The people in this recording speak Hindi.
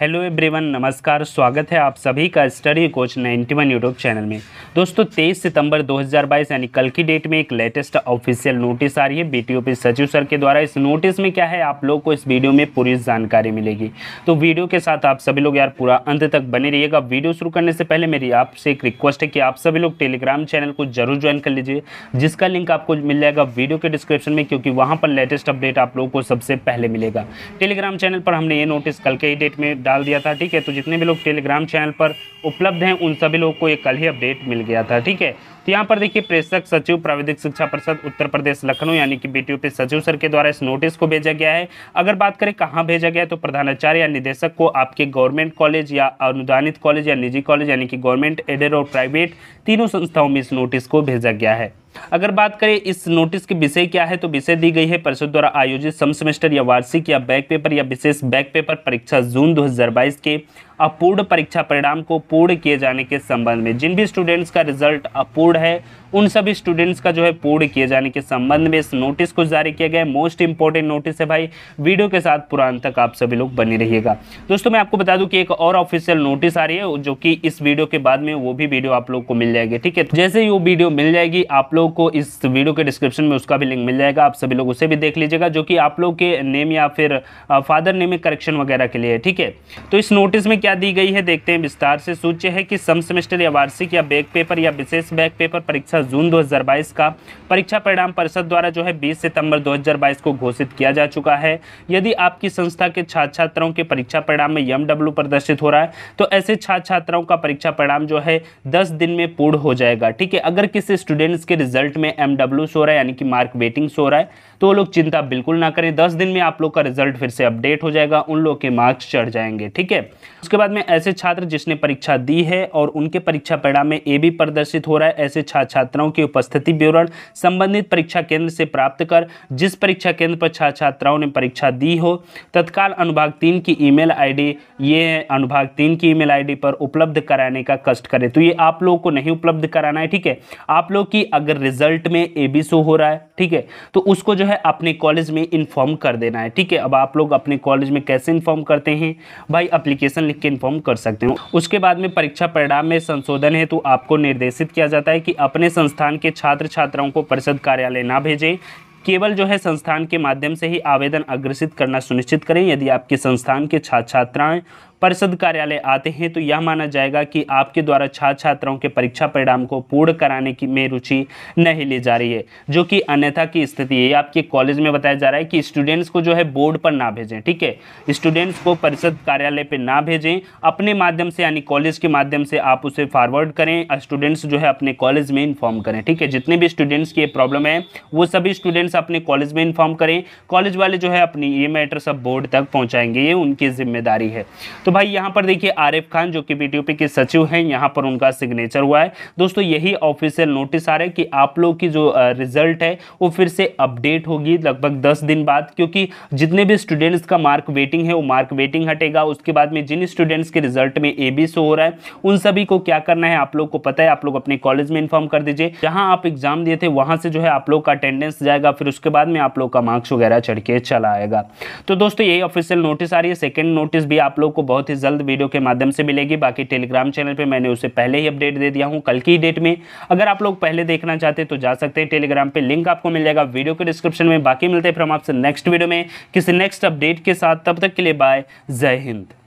हेलो एवरीवन नमस्कार स्वागत है आप सभी का स्टडी कोच 91 यूट्यूब चैनल में दोस्तों 23 सितंबर 2022 यानी कल की डेट में एक लेटेस्ट ऑफिशियल नोटिस आ रही है बीटीओपी सचिव सर के द्वारा इस नोटिस में क्या है आप लोग को इस वीडियो में पूरी जानकारी मिलेगी तो वीडियो के साथ आप सभी लोग यार पूरा अंत तक बने रहिएगा वीडियो शुरू करने से पहले मेरी आपसे एक रिक्वेस्ट है कि आप सभी लोग टेलीग्राम चैनल को जरूर ज्वाइन कर लीजिए जिसका लिंक आपको मिल जाएगा वीडियो के डिस्क्रिप्शन में क्योंकि वहाँ पर लेटेस्ट अपडेट आप लोगों को सबसे पहले मिलेगा टेलीग्राम चैनल पर हमने ये नोटिस कल के ही डेट में डाल दिया था ठीक है तो जितने भी लोग टेलीग्राम चैनल पर उपलब्ध हैं उन सभी लोगों को ये कल ही अपडेट मिल गया था ठीक है तो यहाँ पर देखिए प्रेषक सचिव प्राविधिक शिक्षा परिषद उत्तर प्रदेश लखनऊ यानी कि बी सचिव सर के द्वारा इस नोटिस को भेजा गया है अगर बात करें कहाँ भेजा गया तो प्रधानाचार्य या निदेशक को आपके गवर्नमेंट कॉलेज या अनुदानित कॉलेज या निजी कॉलेज यानी कि गवर्नमेंट एडेड और प्राइवेट तीनों संस्थाओं में इस नोटिस को भेजा गया है अगर बात करें इस नोटिस के विषय क्या है तो विषय दी गई है परिषद द्वारा आयोजित सम सेमेस्टर या वार्षिक या बैक पेपर या विशेष बैक पेपर परीक्षा जून 2022 के अपूर्ण परीक्षा परिणाम को पूर्ण किए जाने के संबंध में जिन भी स्टूडेंट्स का रिजल्ट अपूर्ण है उन सभी स्टूडेंट्स का जो है पूर्ण किए जाने के संबंध में इस नोटिस को जारी किया गया मोस्ट इंपॉर्टेंट नोटिस है भाई वीडियो के साथ पुरान तक आप सभी लोग बने रहिएगा दोस्तों मैं आपको बता दूं कि एक और ऑफिशियल नोटिस आ रही है जो कि इस वीडियो के बाद में वो भी वीडियो आप लोग को मिल जाएगी ठीक है जैसे ही वो वीडियो मिल जाएगी आप लोग को इस वीडियो के डिस्क्रिप्शन में उसका भी लिंक मिल जाएगा आप सभी लोग उसे भी देख लीजिएगा जो कि आप लोग के नेम या फिर फादर नेम करेक्शन वगैरह के लिए ठीक है तो इस नोटिस में क्या दी गई है देखते हैं विस्तार से सूच्य है कि सम सेमेस्टर या वार्षिक या बैक पेपर या विशेष बैक पेपर परीक्षा जून 2022 का परीक्षा परिणाम परिषद द्वारा जो है 20 सितंबर 2022 को घोषित किया जा चुका है यदि आपकी संस्था के छात्र छात्राओं के परीक्षा परिणाम में यम प्रदर्शित हो रहा है तो ऐसे छात्र छात्राओं का परीक्षा परिणाम जो है दस दिन में पूर्ण हो जाएगा ठीक है अगर किसी स्टूडेंट्स के रिजल्ट में एम डब्ल्यू शो रहा है यानी कि मार्क वेटिंग सो रहा है तो लोग चिंता बिल्कुल ना करें दस दिन में आप लोग का रिजल्ट फिर से अपडेट हो जाएगा उन लोग के मार्क्स चढ़ जाएंगे ठीक है उसके बाद में ऐसे छात्र जिसने परीक्षा दी है और उनके परीक्षा परिणाम में ए भी प्रदर्शित हो रहा है ऐसे छात्र छात्राओं की उपस्थिति विवरण संबंधित परीक्षा केंद्र से प्राप्त कर जिस परीक्षा केंद्र पर छात्र छात्राओं ने परीक्षा दी हो तत्काल अनुभाग तीन की ईमेल आईडी ये है अनुभाग तीन की ईमेल आईडी पर उपलब्ध कराने का कष्ट करें तो ये आप लोगों को नहीं उपलब्ध कराना है ठीक है आप लोग की अगर रिजल्ट में ए बी शो हो रहा है ठीक है तो उसको जो है अपने कॉलेज में इन्फॉर्म कर देना है ठीक है अब आप लोग अपने कॉलेज में कैसे इन्फॉर्म करते हैं भाई अप्लीकेशन लिख के इन्फॉर्म कर सकते हो उसके बाद में परीक्षा परिणाम में संशोधन हेतु आपको निर्देशित किया जाता है कि अपने संस्थान के छात्र छात्राओं को परिषद कार्यालय ना भेजें केवल जो है संस्थान के माध्यम से ही आवेदन अग्रसित करना सुनिश्चित करें यदि आपके संस्थान के छात्र छात्राएं परिषद कार्यालय आते हैं तो यह माना जाएगा कि आपके द्वारा छात्र छात्राओं के परीक्षा परिणाम को पूर्ण कराने की में रुचि नहीं ली जा रही है जो कि अन्यथा की स्थिति है आपके कॉलेज में बताया जा रहा है कि स्टूडेंट्स को जो है बोर्ड पर ना भेजें ठीक है स्टूडेंट्स को परिषद कार्यालय पर ना भेजें अपने माध्यम से यानी कॉलेज के माध्यम से आप उसे फॉरवर्ड करें स्टूडेंट्स जो है अपने कॉलेज में इन्फॉर्म करें ठीक है जितने भी स्टूडेंट्स की प्रॉब्लम है वो सभी स्टूडेंट्स अपने कॉलेज में इन्फॉर्म करें कॉलेज वाले जो है अपनी ये मैटर सब बोर्ड तक पहुँचाएंगे ये उनकी जिम्मेदारी है तो तो भाई यहाँ पर देखिए आरिफ खान जो कि बीटीओपी के सचिव हैं यहाँ पर उनका सिग्नेचर हुआ है दोस्तों यही ऑफिशियल नोटिस आ रहा है कि आप लोग की जो रिजल्ट है वो फिर से अपडेट होगी लगभग दस दिन बाद क्योंकि जितने भी स्टूडेंट्स का मार्क वेटिंग है वो मार्क वेटिंग हटेगा उसके बाद में जिन स्टूडेंट्स के रिजल्ट में ए बी हो रहा है उन सभी को क्या करना है आप लोग को पता है आप लोग अपने कॉलेज में इन्फॉर्म कर दीजिए जहाँ आप एग्जाम दिए थे वहाँ से जो है आप लोग का अटेंडेंस जाएगा फिर उसके बाद में आप लोग का मार्क्स वगैरह चढ़ के चला आएगा तो दोस्तों यही ऑफिशियल नोटिस आ रही है सेकेंड नोटिस भी आप लोग को बहुत बहुत ही जल्द वीडियो के माध्यम से मिलेगी बाकी टेलीग्राम चैनल पर मैंने उसे पहले ही अपडेट दे दिया हूँ कल की डेट में अगर आप लोग पहले देखना चाहते तो जा सकते हैं टेलीग्राम पर लिंक आपको मिल जाएगा वीडियो के डिस्क्रिप्शन में बाकी मिलते हैं फिर हम आपसे नेक्स्ट वीडियो में किसी नेक्स्ट अपडेट के साथ तब तक के लिए बाय जय हिंद